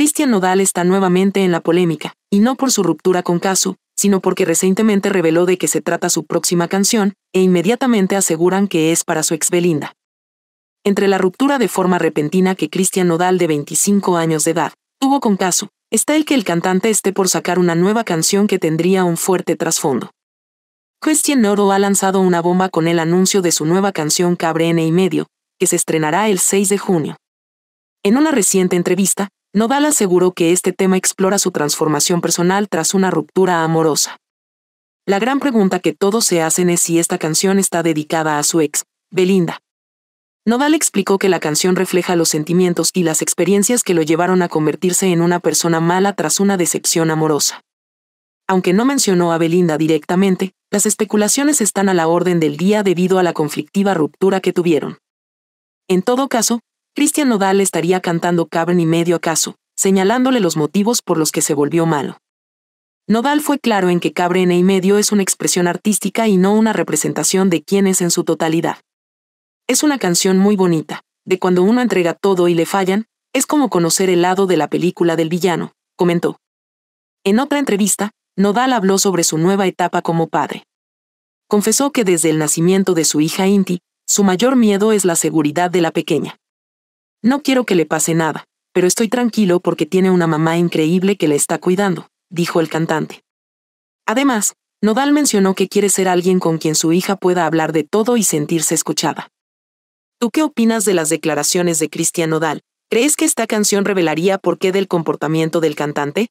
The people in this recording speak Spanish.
Cristian Nodal está nuevamente en la polémica, y no por su ruptura con Casu, sino porque recientemente reveló de que se trata su próxima canción, e inmediatamente aseguran que es para su ex Belinda. Entre la ruptura de forma repentina que Cristian Nodal de 25 años de edad tuvo con Casu, está el que el cantante esté por sacar una nueva canción que tendría un fuerte trasfondo. Christian Nodal ha lanzado una bomba con el anuncio de su nueva canción Cabre N y medio, que se estrenará el 6 de junio. En una reciente entrevista, Nodal aseguró que este tema explora su transformación personal tras una ruptura amorosa. La gran pregunta que todos se hacen es si esta canción está dedicada a su ex, Belinda. Nodal explicó que la canción refleja los sentimientos y las experiencias que lo llevaron a convertirse en una persona mala tras una decepción amorosa. Aunque no mencionó a Belinda directamente, las especulaciones están a la orden del día debido a la conflictiva ruptura que tuvieron. En todo caso, Cristian Nodal estaría cantando Cavern y medio acaso, señalándole los motivos por los que se volvió malo. Nodal fue claro en que Cabrene y medio es una expresión artística y no una representación de quién es en su totalidad. Es una canción muy bonita, de cuando uno entrega todo y le fallan, es como conocer el lado de la película del villano, comentó. En otra entrevista, Nodal habló sobre su nueva etapa como padre. Confesó que desde el nacimiento de su hija Inti, su mayor miedo es la seguridad de la pequeña. No quiero que le pase nada, pero estoy tranquilo porque tiene una mamá increíble que le está cuidando, dijo el cantante. Además, Nodal mencionó que quiere ser alguien con quien su hija pueda hablar de todo y sentirse escuchada. ¿Tú qué opinas de las declaraciones de Cristian Nodal? ¿Crees que esta canción revelaría por qué del comportamiento del cantante?